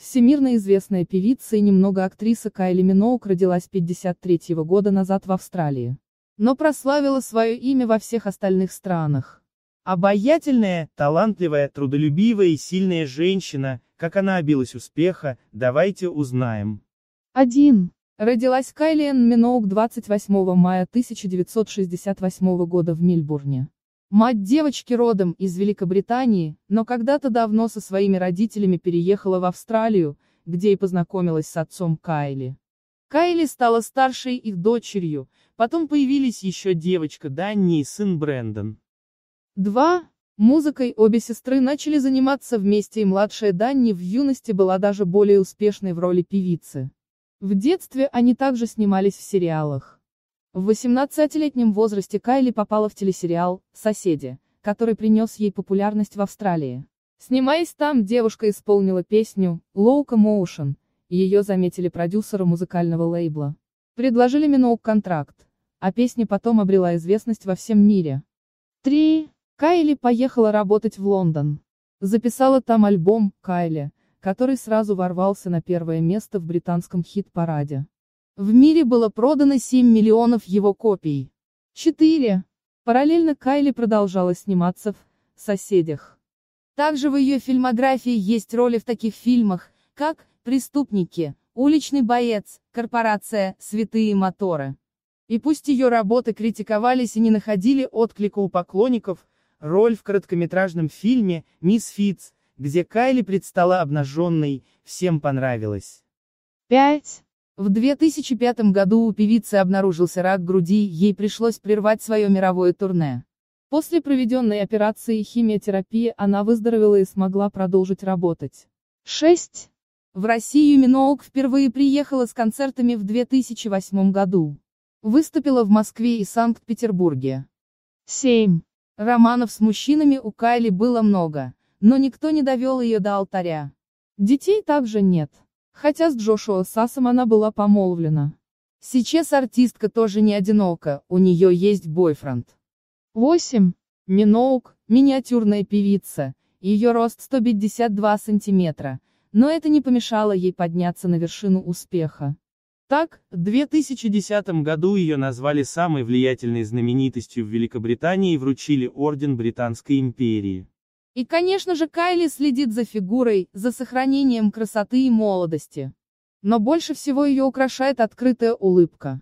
Всемирно известная певица и немного актриса Кайли Миноук родилась 53 -го года назад в Австралии. Но прославила свое имя во всех остальных странах. Обаятельная, талантливая, трудолюбивая и сильная женщина, как она обилась успеха, давайте узнаем. 1. Родилась Кайли Энн Миноук 28 мая 1968 года в Мельбурне. Мать девочки родом из Великобритании, но когда-то давно со своими родителями переехала в Австралию, где и познакомилась с отцом Кайли. Кайли стала старшей их дочерью, потом появились еще девочка Данни и сын Брэндон. Два. Музыкой обе сестры начали заниматься вместе и младшая Данни в юности была даже более успешной в роли певицы. В детстве они также снимались в сериалах. В 18-летнем возрасте Кайли попала в телесериал «Соседи», который принес ей популярность в Австралии. Снимаясь там, девушка исполнила песню «Лоука Моушен», и ее заметили продюсеры музыкального лейбла. Предложили Миноук контракт, а песня потом обрела известность во всем мире. 3. Кайли поехала работать в Лондон. Записала там альбом «Кайли», который сразу ворвался на первое место в британском хит-параде. В мире было продано 7 миллионов его копий. 4. Параллельно Кайли продолжала сниматься в «Соседях». Также в ее фильмографии есть роли в таких фильмах, как «Преступники», «Уличный боец», «Корпорация», «Святые моторы». И пусть ее работы критиковались и не находили отклика у поклонников, роль в короткометражном фильме «Мисс Фитц», где Кайли предстала обнаженной, всем понравилась. 5. В 2005 году у певицы обнаружился рак груди, ей пришлось прервать свое мировое турне. После проведенной операции и химиотерапии она выздоровела и смогла продолжить работать. 6. В Россию Миноук впервые приехала с концертами в 2008 году. Выступила в Москве и Санкт-Петербурге. 7. Романов с мужчинами у Кайли было много, но никто не довел ее до алтаря. Детей также нет хотя с Джошуа Сасом она была помолвлена. Сейчас артистка тоже не одинока, у нее есть бойфренд. 8. Миноук, миниатюрная певица, ее рост 152 сантиметра, но это не помешало ей подняться на вершину успеха. Так, в 2010 году ее назвали самой влиятельной знаменитостью в Великобритании и вручили Орден Британской империи. И, конечно же, Кайли следит за фигурой, за сохранением красоты и молодости. Но больше всего ее украшает открытая улыбка.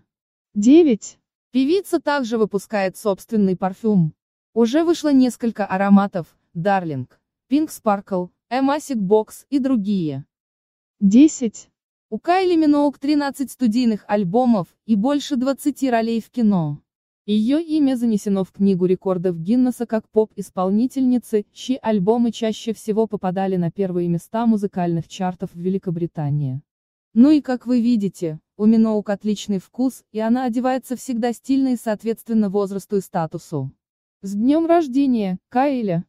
9. Певица также выпускает собственный парфюм. Уже вышло несколько ароматов, Darling, Pink Sparkle, Эмасик Box и другие. 10. У Кайли Миноук 13 студийных альбомов и больше 20 ролей в кино. Ее имя занесено в Книгу рекордов Гиннесса как поп-исполнительницы, чьи альбомы чаще всего попадали на первые места музыкальных чартов в Великобритании. Ну и как вы видите, у Миноук отличный вкус, и она одевается всегда стильно и соответственно возрасту и статусу. С днем рождения, Кайля!